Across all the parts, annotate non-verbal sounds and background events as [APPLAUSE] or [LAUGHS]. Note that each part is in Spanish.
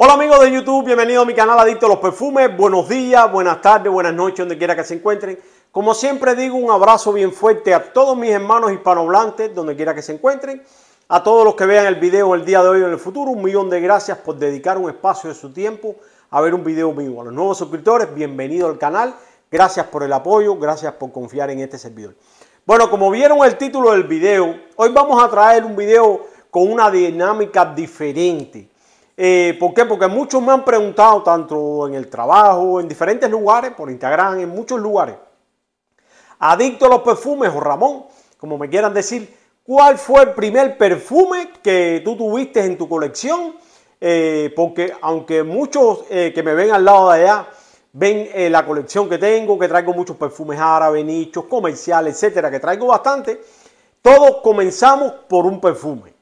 Hola amigos de YouTube, bienvenidos a mi canal Adicto a los Perfumes. Buenos días, buenas tardes, buenas noches, donde quiera que se encuentren. Como siempre digo, un abrazo bien fuerte a todos mis hermanos hispanohablantes, donde quiera que se encuentren. A todos los que vean el video el día de hoy o en el futuro, un millón de gracias por dedicar un espacio de su tiempo a ver un video mío. A los nuevos suscriptores, bienvenido al canal. Gracias por el apoyo, gracias por confiar en este servidor. Bueno, como vieron el título del video, hoy vamos a traer un video con una dinámica diferente. Eh, ¿Por qué? Porque muchos me han preguntado, tanto en el trabajo, en diferentes lugares, por Instagram, en muchos lugares. Adicto a los perfumes o Ramón, como me quieran decir, ¿cuál fue el primer perfume que tú tuviste en tu colección? Eh, porque aunque muchos eh, que me ven al lado de allá ven la colección que tengo, que traigo muchos perfumes árabes, nichos, comerciales, etcétera, que traigo bastante, todos comenzamos por un perfume.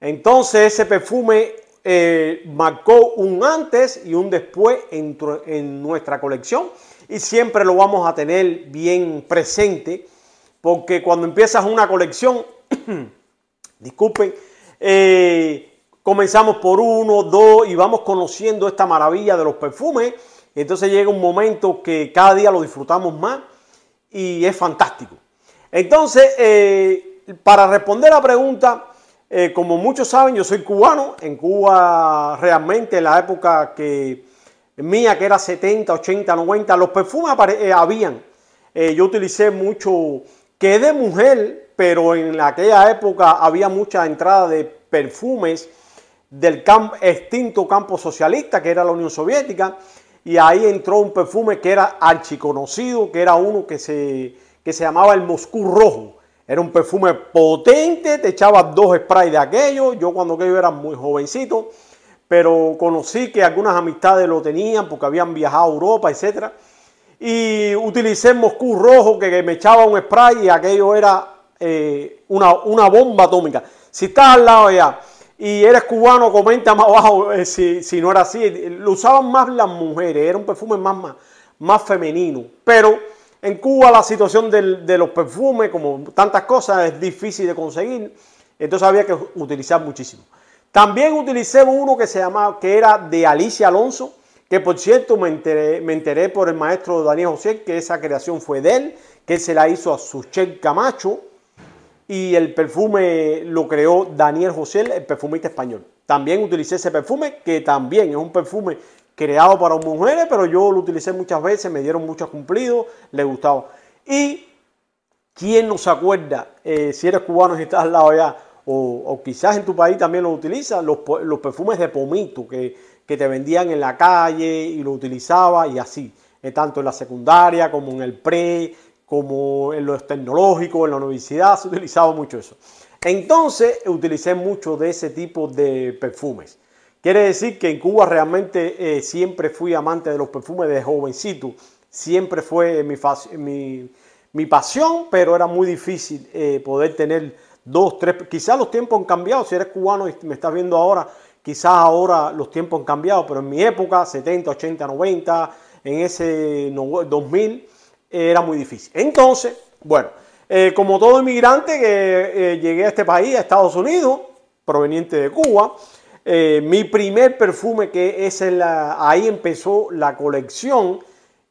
Entonces ese perfume eh, marcó un antes y un después en, en nuestra colección y siempre lo vamos a tener bien presente porque cuando empiezas una colección, [CLEARS THROAT] disculpen, eh, comenzamos por uno, dos y vamos conociendo esta maravilla de los perfumes. Entonces llega un momento que cada día lo disfrutamos más y es fantástico. Entonces, eh, para responder la pregunta, eh, como muchos saben, yo soy cubano. En Cuba realmente en la época que mía, que era 70, 80, 90, los perfumes eh, habían. Eh, yo utilicé mucho, que de mujer, pero en aquella época había mucha entrada de perfumes del extinto campo socialista, que era la Unión Soviética, y ahí entró un perfume que era archiconocido, que era uno que se, que se llamaba el Moscú Rojo. Era un perfume potente, te echabas dos sprays de aquello. Yo cuando aquello era muy jovencito, pero conocí que algunas amistades lo tenían porque habían viajado a Europa, etc. Y utilicé Moscú rojo que me echaba un spray y aquello era eh, una, bomba atómica. Si estás al lado ya y eres cubano, comenta más abajo eh, si, no era así. Lo usaban más las mujeres, era un perfume más, más, más femenino. Pero en Cuba la situación del, de los perfumes, como tantas cosas, es difícil de conseguir. Entonces había que utilizar muchísimo. También utilicé uno que se llamaba, que era de Alicia Alonso, que por cierto me enteré, me enteré por el maestro Daniel José que esa creación fue de él, que se la hizo a su Camacho y el perfume lo creó Daniel José, el perfumista español. También utilicé ese perfume, que también es un perfume creado para mujeres, pero yo lo utilicé muchas veces, me dieron muchos cumplidos, le gustaba. Y quién no se acuerda, eh, si eres cubano y estás al lado allá, o, quizás en tu país también lo utilizas, los, los, perfumes de pomito que, que, te vendían en la calle y lo utilizaba y así, eh, tanto en la secundaria como en el pre, como en los tecnológicos, en la universidad, se utilizaba mucho eso. Entonces utilicé mucho de ese tipo de perfumes. Quiere decir que en Cuba realmente eh, siempre fui amante de los perfumes de jovencito. Siempre fue mi, mi, pasión, pero era muy difícil eh, poder tener dos, tres. Quizás los tiempos han cambiado. Si eres cubano y me estás viendo ahora, quizás ahora los tiempos han cambiado, pero en mi época, 70, 80, 90, en ese 2000, era muy difícil. Entonces, bueno, eh, como todo inmigrante que llegué a este país, a Estados Unidos, proveniente de Cuba, eh, mi primer perfume, que es la, ahí empezó la colección.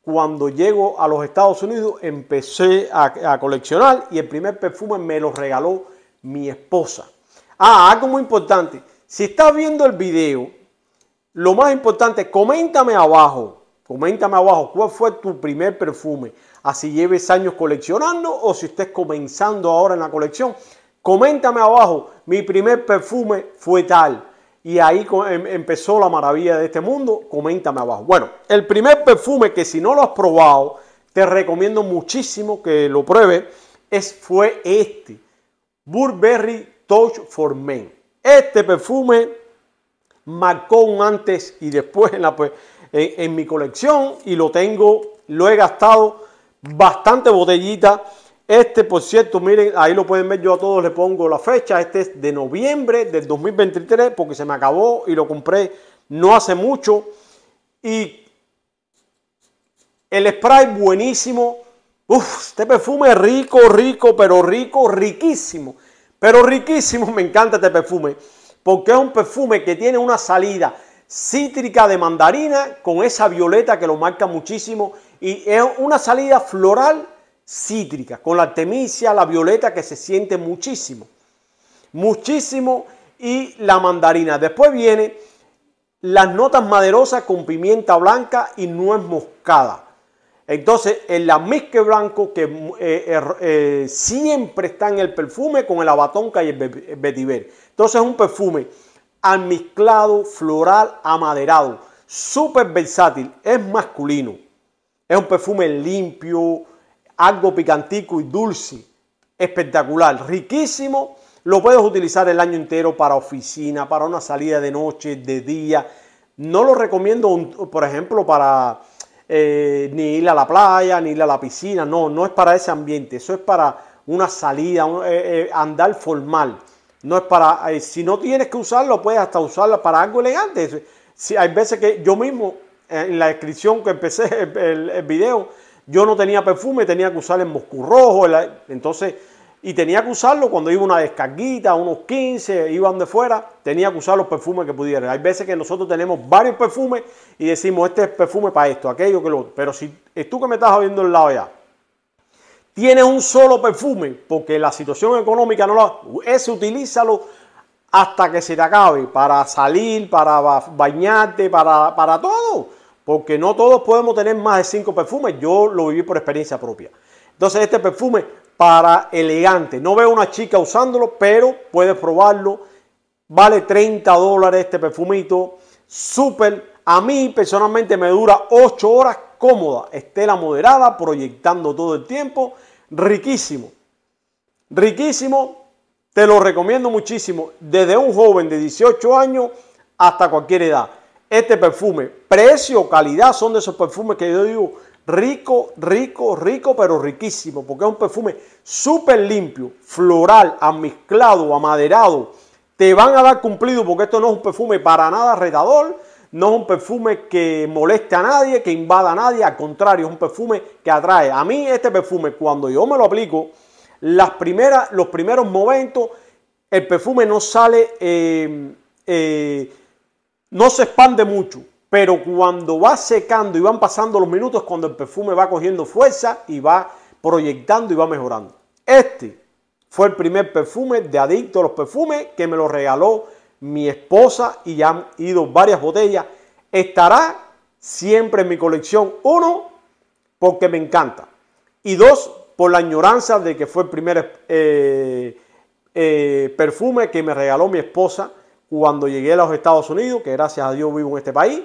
Cuando llego a los Estados Unidos empecé a, a coleccionar y el primer perfume me lo regaló mi esposa. Ah, algo muy importante. Si estás viendo el video, lo más importante, coméntame abajo, coméntame abajo cuál fue tu primer perfume. Así lleves años coleccionando o si estés comenzando ahora en la colección, coméntame abajo, mi primer perfume fue tal. Y ahí em, empezó la maravilla de este mundo. Coméntame abajo. Bueno, el primer perfume que si no lo has probado, te recomiendo muchísimo que lo pruebes, es, fue este. Burberry Touch for Men. Este perfume marcó un antes y después en, la, pues, en mi colección y lo tengo, lo he gastado bastante botellita este, por cierto, miren, ahí lo pueden ver, yo a todos le pongo la fecha. Este es de noviembre del 2023 porque se me acabó y lo compré no hace mucho. Y el spray buenísimo. Uf, este perfume rico, rico, pero rico, riquísimo. Pero riquísimo, me encanta este perfume. Porque es un perfume que tiene una salida cítrica de mandarina con esa violeta que lo marca muchísimo. Y es una salida floral Cítrica, con la artemisia, la violeta que se siente muchísimo, muchísimo y la mandarina. Después viene las notas maderosas con pimienta blanca y nuez moscada. Entonces, el amisque blanco que eh, eh, eh, siempre está en el perfume con el abatonca y el vetiver. Entonces, es un perfume almizclado, floral, amaderado, súper versátil, es masculino. Es un perfume limpio, algo picantico y dulce, espectacular, riquísimo. Lo puedes utilizar el año entero para oficina, para una salida de noche, de día. No lo recomiendo, por ejemplo, para eh, ni ir a la playa, ni ir a la piscina. No, no es para ese ambiente. Eso es para una salida, eh, eh, andar formal. No es para, si no tienes que usarlo, puedes hasta usarlo para algo elegante. Si, hay veces que yo mismo, en la descripción que empecé [LAUGHS] el video, yo no tenía perfume, tenía que usar el Moscú Rojo, entonces, y tenía que usarlo cuando iba una descarguita, unos 15, iban de fuera, tenía que usar los perfumes que pudiera. Hay veces que nosotros tenemos varios perfumes y decimos, este es perfume para esto, aquello, que lo otro. Pero si tú que me estás viendo el lado ya, tienes un solo perfume, porque la situación económica no lo... Ese eh, utilízalo hasta que se te acabe, para salir, para bañarte, para, para todo porque no todos podemos tener más de cinco perfumes. Yo lo viví por experiencia propia. Entonces, este perfume para elegante. No veo una chica usándolo, pero puedes probarlo. Vale 30 dólares este perfumito. Súper. A mí personalmente me dura 8 horas cómoda. Estela moderada, proyectando todo el tiempo. Riquísimo. Riquísimo. Te lo recomiendo muchísimo. Desde un joven de 18 años hasta cualquier edad este perfume. Precio, calidad son de esos perfumes que yo digo rico, rico, rico, pero riquísimo, porque es un perfume súper limpio, floral, amizclado, amaderado. Te van a dar cumplido porque esto no es un perfume para nada retador, no es un perfume que moleste a nadie, que invada a nadie, al contrario, es un perfume que atrae. A mí este perfume, cuando yo me lo aplico, las primeras, los primeros momentos, el perfume no sale... Eh, eh, no se expande mucho, pero cuando va secando y van pasando los minutos cuando el perfume va cogiendo fuerza y va proyectando y va mejorando. Este fue el primer perfume de adicto a los perfumes que me lo regaló mi esposa y ya han ido varias botellas. Estará siempre en mi colección. Uno, porque me encanta. Y dos, por la añoranza de que fue el primer eh, eh, perfume que me regaló mi esposa cuando llegué a los Estados Unidos, que gracias a Dios vivo en este país.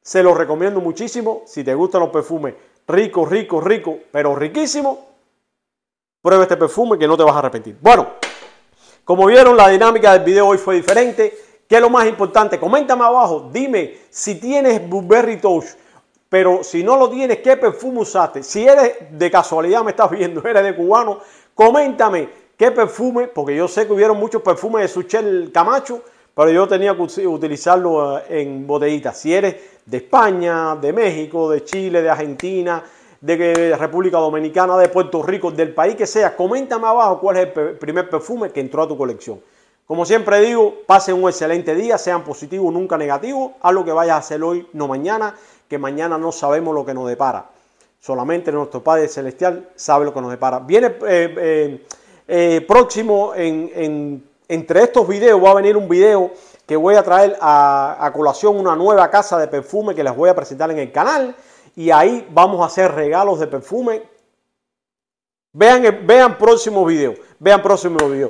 Se los recomiendo muchísimo. Si te gustan los perfumes rico, rico, rico, pero riquísimo. prueba este perfume que no te vas a arrepentir. Bueno, como vieron, la dinámica del video hoy fue diferente. ¿Qué es lo más importante? Coméntame abajo, dime si tienes Burberry Touch, pero si no lo tienes, ¿qué perfume usaste? Si eres de casualidad, me estás viendo, [LAUGHS] eres de cubano, coméntame qué perfume, porque yo sé que hubieron muchos perfumes de Suchel Camacho, pero yo tenía que utilizarlo eh, en botellitas. Si eres de España, de México, de Chile, de Argentina, de República Dominicana, de Puerto Rico, del país que sea, coméntame abajo cuál es el primer perfume que entró a tu colección. Como siempre digo, pasen un excelente día, sean positivos, nunca negativos. Haz lo que vayas a hacer hoy, no mañana, que mañana no sabemos lo que nos depara. Solamente nuestro Padre Celestial sabe lo que nos depara. Viene eh, eh, eh, próximo, en, entre estos videos, va a venir un video que voy a traer a, colación una nueva casa de perfume que les voy a presentar en el canal. Y ahí vamos a hacer regalos de perfume. Vean, vean próximo video. Vean próximo video.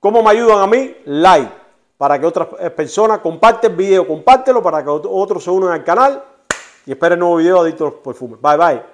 ¿Cómo me ayudan a mí? Like. Para que otras eh, personas comparten el video, compártelo para que otros se unan al canal. Y esperen nuevo video de Adictos Perfumes. Bye bye.